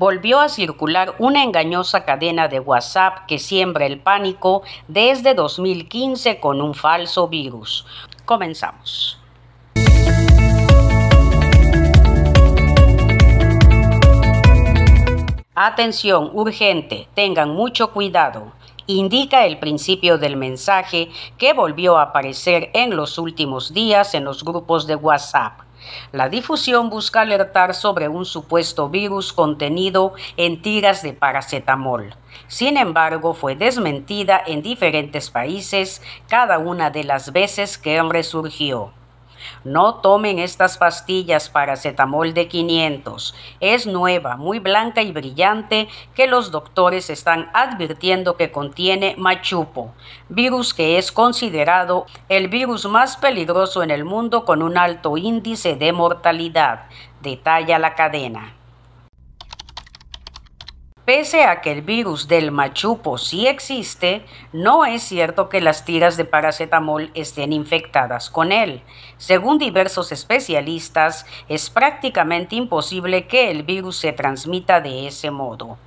volvió a circular una engañosa cadena de WhatsApp que siembra el pánico desde 2015 con un falso virus. Comenzamos. Atención, urgente, tengan mucho cuidado indica el principio del mensaje que volvió a aparecer en los últimos días en los grupos de WhatsApp. La difusión busca alertar sobre un supuesto virus contenido en tiras de paracetamol. Sin embargo, fue desmentida en diferentes países cada una de las veces que resurgió. No tomen estas pastillas paracetamol de 500. Es nueva, muy blanca y brillante que los doctores están advirtiendo que contiene machupo, virus que es considerado el virus más peligroso en el mundo con un alto índice de mortalidad, detalla la cadena. Pese a que el virus del machupo sí existe, no es cierto que las tiras de paracetamol estén infectadas con él. Según diversos especialistas, es prácticamente imposible que el virus se transmita de ese modo.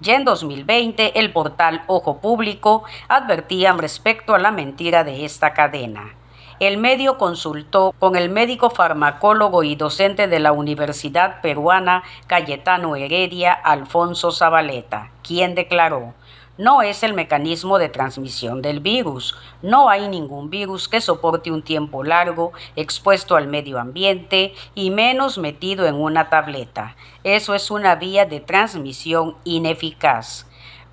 Ya en 2020, el portal Ojo Público advertía respecto a la mentira de esta cadena el medio consultó con el médico farmacólogo y docente de la Universidad Peruana Cayetano Heredia, Alfonso Zabaleta, quien declaró, no es el mecanismo de transmisión del virus. No hay ningún virus que soporte un tiempo largo expuesto al medio ambiente y menos metido en una tableta. Eso es una vía de transmisión ineficaz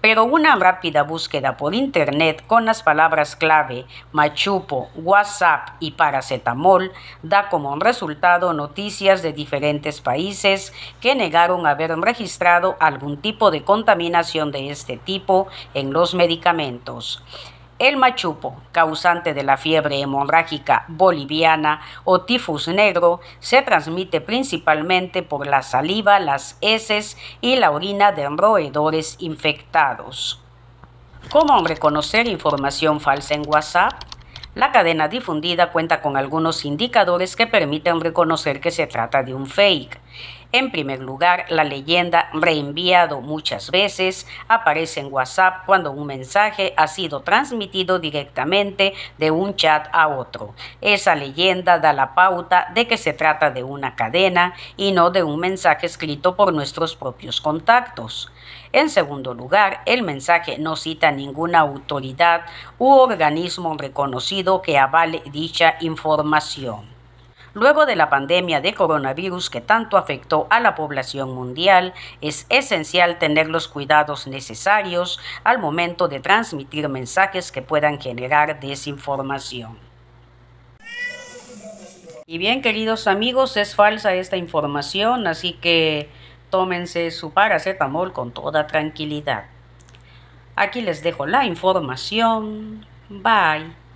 pero una rápida búsqueda por internet con las palabras clave machupo, WhatsApp y paracetamol da como resultado noticias de diferentes países que negaron haber registrado algún tipo de contaminación de este tipo en los medicamentos el machupo, causante de la fiebre hemorrágica boliviana o tifus negro, se transmite principalmente por la saliva, las heces y la orina de roedores infectados. ¿Cómo reconocer información falsa en WhatsApp? La cadena difundida cuenta con algunos indicadores que permiten reconocer que se trata de un fake. En primer lugar, la leyenda reenviado muchas veces aparece en WhatsApp cuando un mensaje ha sido transmitido directamente de un chat a otro. Esa leyenda da la pauta de que se trata de una cadena y no de un mensaje escrito por nuestros propios contactos. En segundo lugar, el mensaje no cita ninguna autoridad u organismo reconocido que avale dicha información luego de la pandemia de coronavirus que tanto afectó a la población mundial, es esencial tener los cuidados necesarios al momento de transmitir mensajes que puedan generar desinformación. Y bien, queridos amigos, es falsa esta información, así que tómense su paracetamol con toda tranquilidad. Aquí les dejo la información. Bye.